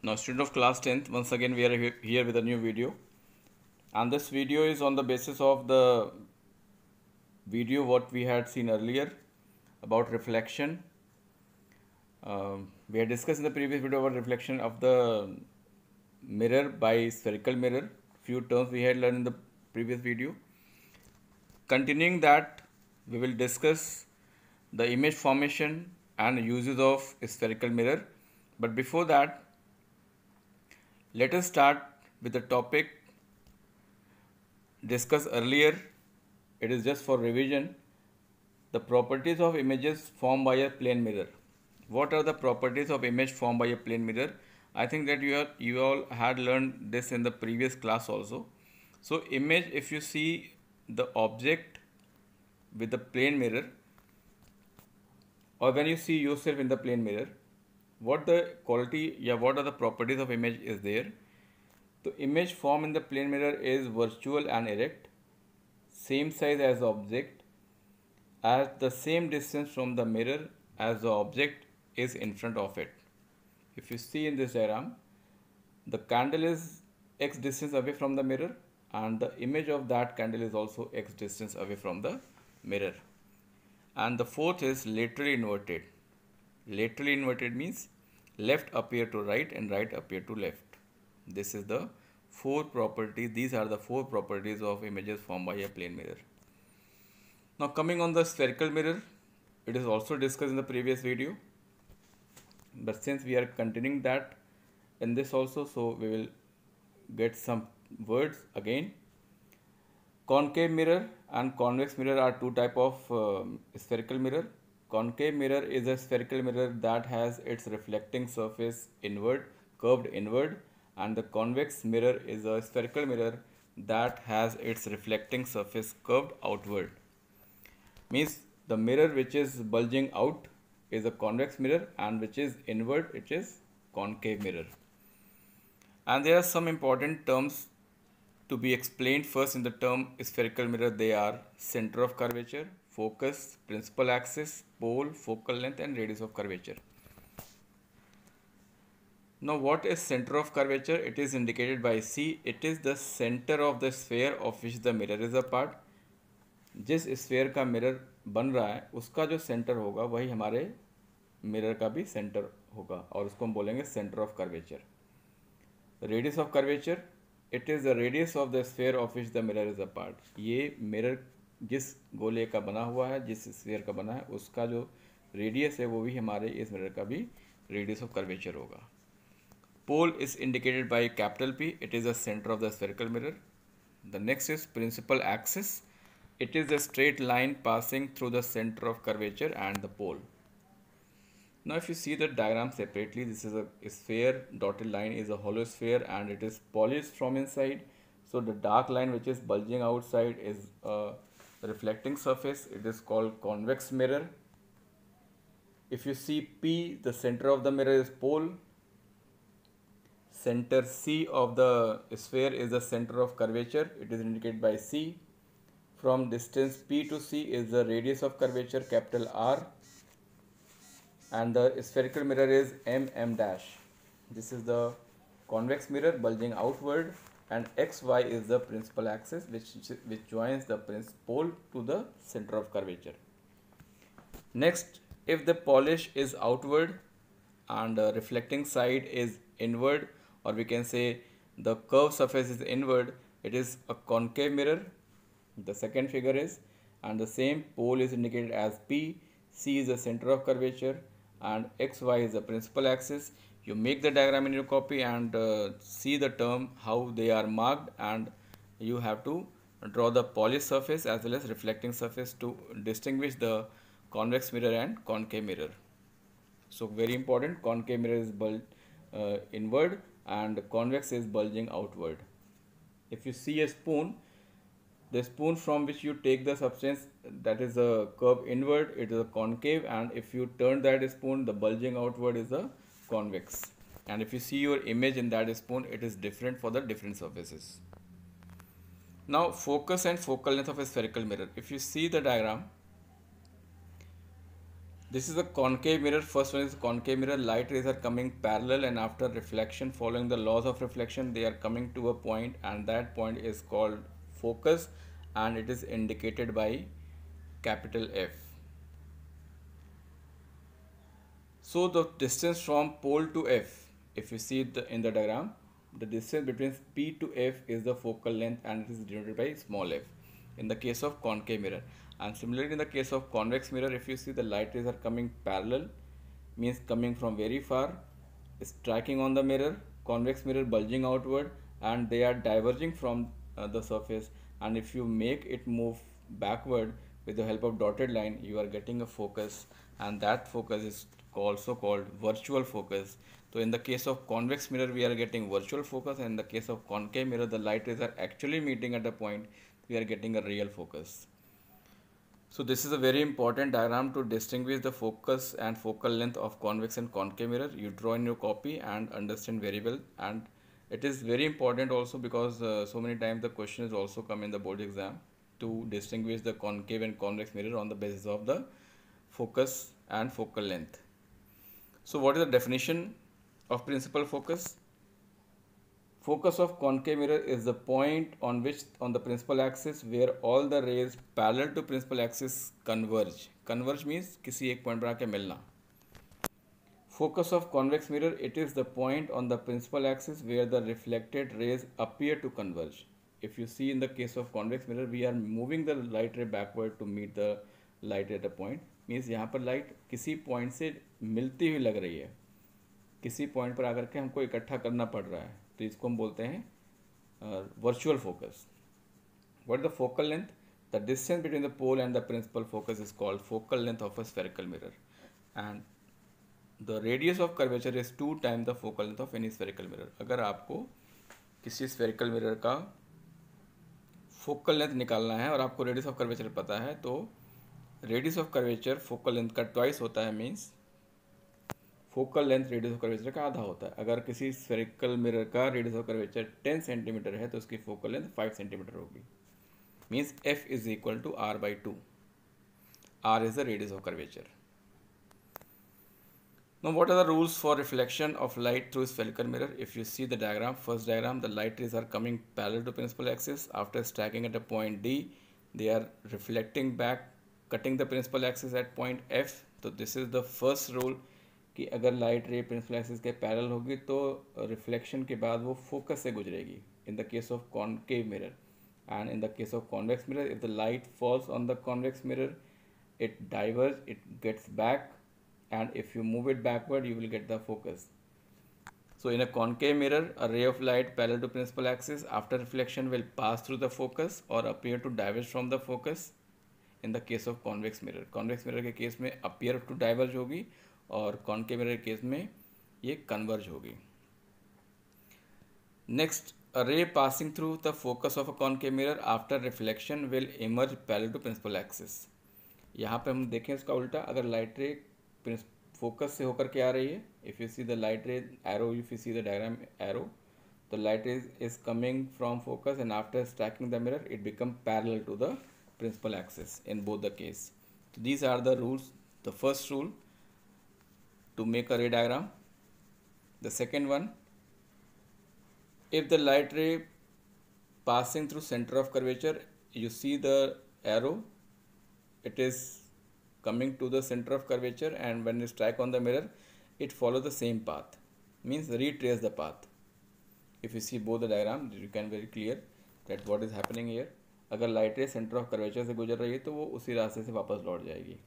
Now student of class 10th, once again we are here with a new video and this video is on the basis of the video what we had seen earlier about reflection. Um, we had discussed in the previous video about reflection of the mirror by spherical mirror, few terms we had learned in the previous video. Continuing that, we will discuss the image formation and uses of spherical mirror. But before that, let us start with the topic discussed earlier. It is just for revision. The properties of images formed by a plane mirror. What are the properties of image formed by a plane mirror? I think that you, are, you all had learned this in the previous class also. So image if you see the object with the plane mirror or when you see yourself in the plane mirror what the quality yeah what are the properties of image is there so image form in the plane mirror is virtual and erect same size as object at the same distance from the mirror as the object is in front of it if you see in this diagram the candle is x distance away from the mirror and the image of that candle is also x distance away from the mirror and the fourth is laterally inverted Laterally inverted means left appear to right and right appear to left. This is the four properties. These are the four properties of images formed by a plane mirror. Now coming on the spherical mirror, it is also discussed in the previous video. But since we are continuing that in this also, so we will get some words again. Concave mirror and convex mirror are two type of uh, spherical mirror Concave mirror is a spherical mirror that has its reflecting surface inward, curved inward, and the convex mirror is a spherical mirror that has its reflecting surface curved outward. Means the mirror which is bulging out is a convex mirror and which is inward it is concave mirror. And there are some important terms to be explained first in the term spherical mirror they are center of curvature focus, principal axis, pole, focal length and radius of curvature. Now what is center of curvature? It is indicated by C. It is the center of the sphere of which the mirror is a part. जिस sphere का mirror बन रहा है उसका जो centre होगा वही हमारे मिरर का भी सेंटर होगा और उसको हम बोलेंगे centre of curvature radius of curvature it is the radius of the sphere of which the mirror is a part ये मिरर जिस गोले का बना हुआ है जिस स्फीयर का बना है उसका जो रेडियस है वो भी हमारे इस मिरर का भी रेडियस ऑफ कर्वेचर होगा pole is indicated by capital P it is the centre of the circle mirror the next is principal axis it is the straight line passing through the centre of curvature and the pole now if you see the diagram separately this is a dotted line is a hollow sphere and it is polish from inside so the dark line which is bulging outside is the reflecting surface it is called convex mirror if you see p the center of the mirror is pole center c of the sphere is the center of curvature it is indicated by c from distance p to c is the radius of curvature capital r and the spherical mirror is mm dash this is the convex mirror bulging outward and xy is the principal axis which, which joins the pole to the center of curvature. Next, if the polish is outward and the reflecting side is inward or we can say the curved surface is inward, it is a concave mirror, the second figure is and the same pole is indicated as P, C is the center of curvature and xy is the principal axis you make the diagram in your copy and uh, see the term how they are marked and you have to draw the polished surface as well as reflecting surface to distinguish the convex mirror and concave mirror so very important concave mirror is bulged uh, inward and convex is bulging outward if you see a spoon the spoon from which you take the substance that is a curve inward it is a concave and if you turn that spoon the bulging outward is a convex and if you see your image in that spoon it is different for the different surfaces. Now focus and focal length of a spherical mirror. If you see the diagram this is a concave mirror first one is concave mirror light rays are coming parallel and after reflection following the laws of reflection they are coming to a point and that point is called focus and it is indicated by capital F. So the distance from pole to F, if you see the, in the diagram, the distance between P to F is the focal length and it is denoted by small f in the case of concave mirror. And similarly in the case of convex mirror, if you see the light rays are coming parallel, means coming from very far, striking on the mirror, convex mirror bulging outward and they are diverging from uh, the surface and if you make it move backward with the help of dotted line, you are getting a focus and that focus is also called virtual focus. So in the case of convex mirror, we are getting virtual focus and in the case of concave mirror, the light rays are actually meeting at a point, we are getting a real focus. So this is a very important diagram to distinguish the focus and focal length of convex and concave mirror. You draw in your copy and understand very well and it is very important also because uh, so many times the question is also come in the board exam to distinguish the concave and convex mirror on the basis of the focus and focal length. So what is the definition of principal focus? Focus of concave mirror is the point on which on the principal axis where all the rays parallel to principal axis converge. Converge means किसी एक point पर आके मिलना Focus of convex mirror, it is the point on the principal axis where the reflected rays appear to converge. If you see in the case of convex mirror, we are moving the light ray backward to meet the light at a point. Means यहाँ पर light किसी point से मिलती हुई लग रही है किसी पॉइंट पर आकर के हमको इकट्ठा करना पड़ रहा है तो इसको हम बोलते हैं virtual focus what the focal length the distance between the pole and the principal focus is called focal length of a spherical mirror and the radius of curvature is two time the focal length of any spherical mirror अगर आपको किसी spherical mirror का focal length निकालना है और आपको radius of curvature पता है तो radius of curvature focal length का ट्वाइस होता है means focal length radius of curvature का आधा होता है अगर किसी स्फेरिकल मिरर का रेडियस ऑफ कर्वेचर 10 सेंटीमीटर है तो उसकी फोकल लेंथ 5 सेंटीमीटर होगी means F is equal to R by two R is the radius of curvature no what are the rules for reflection of light through spherical mirror if you see the diagram first diagram the light is are coming parallel to principal axis after striking at a point D they are reflecting back cutting the principal axis at point F तो this is the first rule कि अगर light रे principal axis के parallel होगी तो reflection के बाद वो फोकस से गुजरेगी in the case of concave mirror and in the case of convex mirror if the light falls on the convex mirror it diverse it gets back and if you move it backward you will get the focus so in a concave mirror a ray of light parallel to principal axis after reflection will pass through the focus और appear to diverse from the focus in the case of convex mirror convex mirror के case में appear to diverge होगी और concave mirror case में ये converge होगी next ray passing through the focus of a a mirror after reflection will emerge emerge parallel to principal यहाँ पे हम देखें इसका उल्टा अगर लाइट रे फोकस से होकर के आ रही है if you see the light ray arrow if you see the diagram arrow तो light rays is coming from focus and after striking the mirror it become parallel to the principal axis in both the case these are the rules the first rule to make a ray diagram. The second one, if the light ray passing through center of curvature, you see the arrow, it is coming to the center of curvature and when it strike on the mirror, it follows the same path, means retrace the path. If you see both the diagram, you can very clear that what is happening here. अगर light ray centre of curvature से गुजर रही है तो वो उसी रास्ते से वापस लौट जाएगी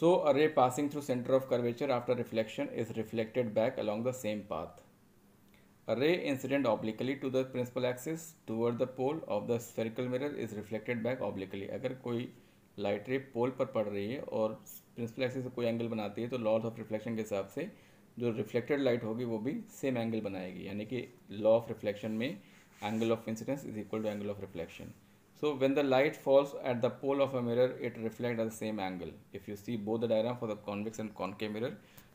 so a ray passing through centre of curvature after reflection is reflected back along the same path a ray incident obliquely to the principal axis toward the pole of the circle mirror is reflected back obliquely अगर कोई light रे पोल पर पड़ रही है और principal axis से कोई एंगल बनाती है तो लॉज ऑफ रिफ्लेक्शन के हिसाब से जो रिफ्लेक्टेड लाइट होगी वो भी सेम एंगल बनाएगी यानी कि लॉ ऑफ रिफ्लेक्शन में angle of incidence is equal to angle of reflection So when the light falls at the pole of a mirror, it reflects at the same angle. If you see both the diagram for the convex and concave mirror,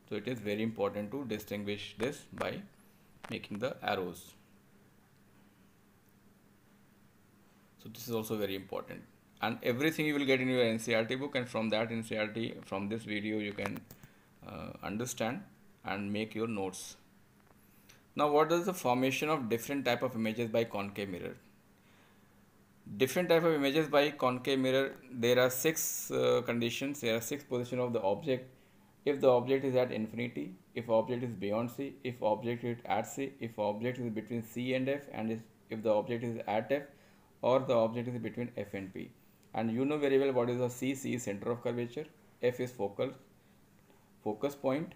so it is very important to distinguish this by making the arrows. So this is also very important. And everything you will get in your NCRT book and from that NCRT, from this video you can uh, understand and make your notes. Now what is the formation of different type of images by concave mirror? different type of images by concave mirror there are six uh, conditions there are six position of the object if the object is at infinity if object is beyond c if object is at c if object is between c and f and if, if the object is at f or the object is between f and p and you know very well what is the c c is center of curvature f is focal focus point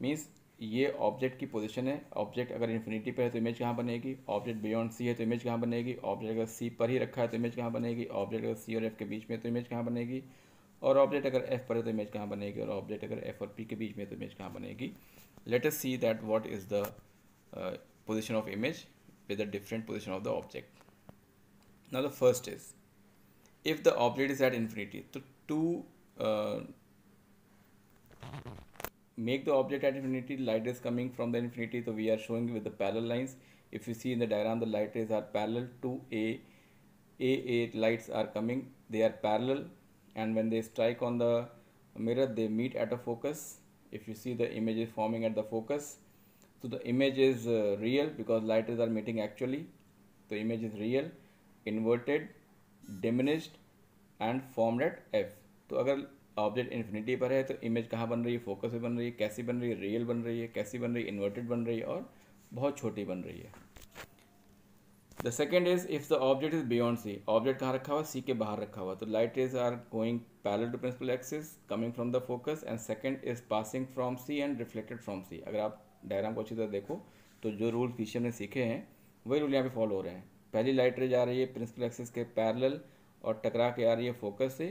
means ये object की position है object अगर infinity पर है तो image कहाँ बनेगी object beyond सी है तो इमेज कहाँ बनेगी ऑब्जेक्ट अगर सी पर ही रखा है तो इमेज कहाँ बनेगी ऑब्जेक्ट अगर सी और एफ के बीच में तो इमेज कहाँ बनेगी और ऑब्जेक्ट अगर एफ पर है तो इमेज कहाँ बनेगी और ऑब्जेक्ट अगर एफ और पी के बीच में तो इमेज कहाँ बनेगी let see that what is the position of image with the different position of the object ना the first is if the object is at infinity तो to uh, make the object at infinity light is coming from the infinity so we are showing with the parallel lines if you see in the diagram the light rays are parallel to a a8 lights are coming they are parallel and when they strike on the mirror they meet at a focus if you see the image is forming at the focus so the image is uh, real because light rays are meeting actually the image is real inverted diminished and formed at f So if object infinity पर है तो image कहाँ बन रही है focus पे बन रही है कैसी बन रही है रियल बन रही है कैसी बन रही है इन्वर्टेड बन रही है और बहुत छोटी बन रही है the second is if the object is beyond C object कहाँ रखा हुआ सी के बाहर रखा हुआ तो light rays are going parallel to principal axis coming from the focus and second is passing from C and reflected from C अगर आप डायग्राम को अच्छी तरह देखो तो जो रूल पीछे हमने सीखे हैं वही रूल यहाँ पे फॉलो हो रहे हैं पहली लाइट रेज आ रही है प्रिंसिपल एक्सिस के पैरल और टकरा के आ रही है फोकस से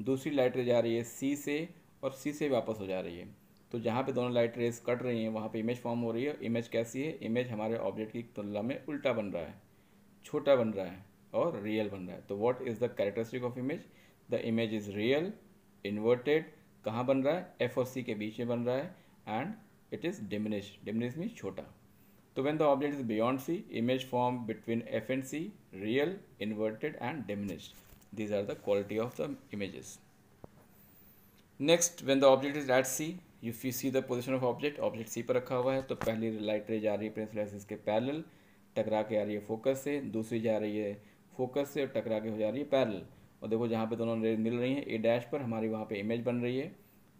दूसरी लाइट रे जा रही है सी से और सी से वापस हो जा रही है तो जहाँ पे दोनों लाइट रेस कट रही हैं वहाँ पे इमेज फॉर्म हो रही है इमेज कैसी है इमेज हमारे ऑब्जेक्ट की तुलना में उल्टा बन रहा है छोटा बन रहा है और रियल बन रहा है तो what is the characteristic of image the image is real inverted कहाँ बन रहा है एफ और सी के बीच में बन रहा है and it is diminish diminish mean छोटा तो when the object is beyond C image form between F and C real inverted and diminished these are the quality of the images next when the object is at sea if you see the position of object object C पर रखा हुआ है तो पहली light रे जा रही है प्रिंसिपल एक्सिस के पैरेलल टकरा के आ रही है फोकस से दूसरी जा रही है फोकस से और टकरा के हो जा रही है पैरेलल और देखो जहाँ पे दोनों रे मिल रही हैं ए डैश पर हमारी वहाँ पे इमेज बन रही है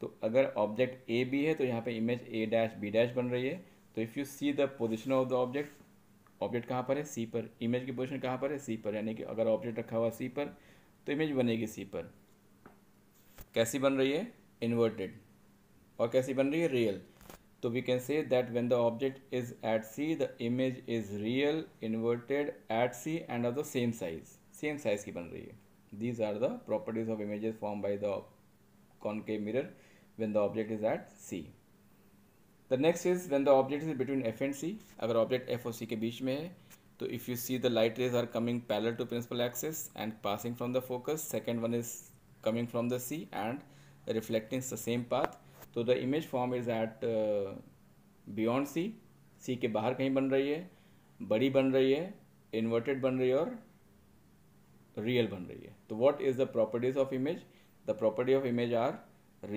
तो अगर ऑब्जेक्ट ए बी है तो यहाँ पे image A dash B dash बन रही है तो if you see the position of the object object कहाँ पर है सी पर इमेज की पोजिशन कहाँ पर है सी पर यानी कि अगर ऑब्जेक्ट रखा हुआ सी पर तो इमेज बनेगी सी पर कैसी बन रही है इन्वर्टेड और कैसी बन रही है रियल तो we can say that when the object is at C the image is real inverted at C and of the same size same size की बन रही है these are the properties of images form by the के mirror when the object is at C the next is when the object is between F and C अगर object F और सी के बीच में है So if you see the light rays are coming parallel to principal axis and passing from the focus, second one is coming from the C and reflecting the same path. So the image form is at uh, beyond C, C ke bahar kahin ban rahi hai, badi ban rahi hai, inverted ban rahi real ban rahi hai. So what is the properties of image? The property of image are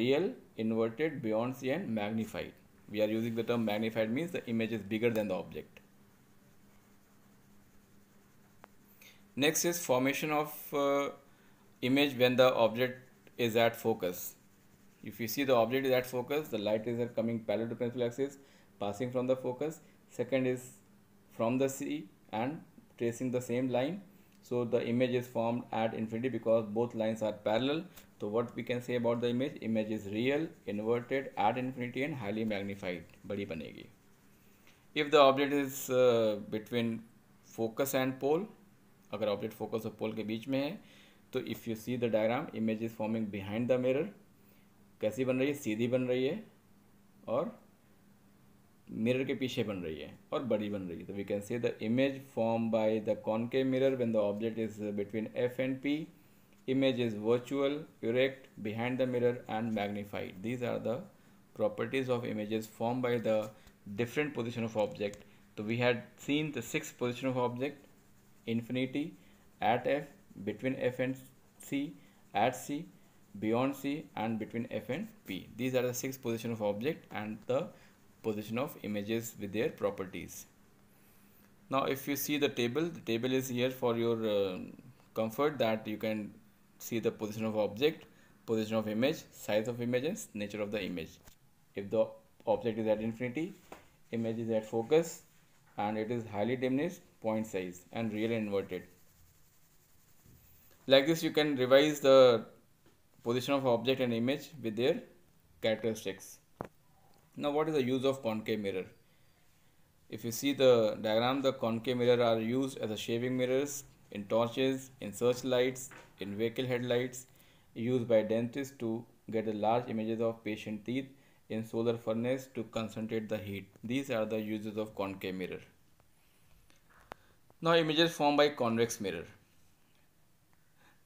real, inverted, beyond C and magnified. We are using the term magnified means the image is bigger than the object. Next is formation of uh, image when the object is at focus. If you see the object is at focus, the light is coming parallel to principal axis, passing from the focus. Second is from the C and tracing the same line. So the image is formed at infinity because both lines are parallel. So what we can say about the image? Image is real, inverted, at infinity and highly magnified. Badi banegi. If the object is uh, between focus and pole, अगर object focus और pole के बीच में है तो if you see the diagram image is forming behind the mirror कैसी बन रही है सीधी बन रही है और मिरर के पीछे बन रही है और बड़ी बन रही है तो we can see the image form by the concave mirror when the object is between F and P image is virtual erect behind the mirror and magnified these are the properties of image form by the different position of object तो we had seen the six position of object infinity, at f, between f and c, at c, beyond c and between f and p. These are the six position of object and the position of images with their properties. Now if you see the table, the table is here for your uh, comfort that you can see the position of object, position of image, size of images, nature of the image. If the object is at infinity, image is at focus and it is highly diminished, point size and real inverted. Like this you can revise the position of object and image with their characteristics. Now what is the use of concave mirror? If you see the diagram, the concave mirror are used as a shaving mirrors in torches, in searchlights, in vehicle headlights, used by dentists to get large images of patient teeth in solar furnace to concentrate the heat. These are the uses of concave mirror. Now images formed by convex mirror.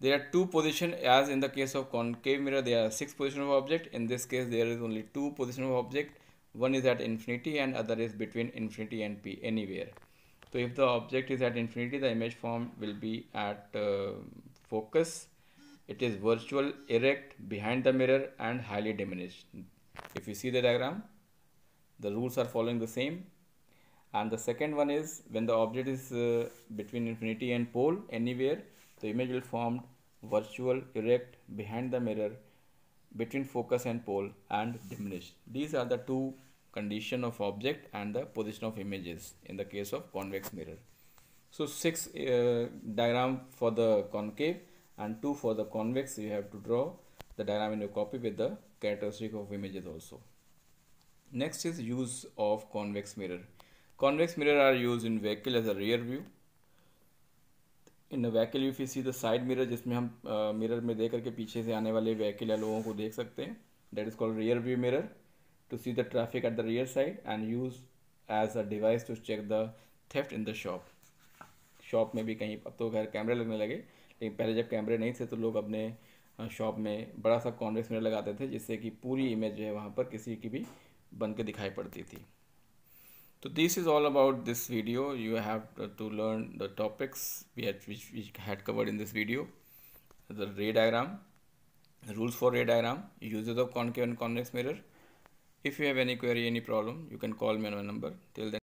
There are two position, as in the case of concave mirror there are six position of object. In this case there is only two position of object. One is at infinity and other is between infinity and p anywhere. So if the object is at infinity the image formed will be at uh, focus. It is virtual, erect, behind the mirror and highly diminished. If you see the diagram, the rules are following the same and the second one is when the object is uh, between infinity and pole anywhere the image will form virtual erect behind the mirror between focus and pole and diminished these are the two condition of object and the position of images in the case of convex mirror so six uh, diagram for the concave and two for the convex you have to draw the diagram in your copy with the characteristic of images also next is use of convex mirror Convex mirror are used in vehicle as a rear view. In vehicle you see the side mirror जिसमें हम mirror uh, में देख करके पीछे से आने वाले vehicle या लोगों को देख सकते हैं that is called rear view mirror to see the traffic at the rear side and use as a device to check the theft in the shop shop में भी कहीं अब तो घर कैमरे लगने लगे लेकिन पहले जब कैमरे नहीं थे तो लोग अपने शॉप में बड़ा सा कॉन्वेक्स मिरर लगाते थे जिससे कि पूरी इमेज जो है वहाँ पर किसी की भी बन के दिखाई पड़ती थी So this is all about this video. You have to learn the topics we had, which we had covered in this video. The ray diagram, the rules for ray diagram, uses of concave and convex mirror. If you have any query, any problem, you can call me on my number. Till then.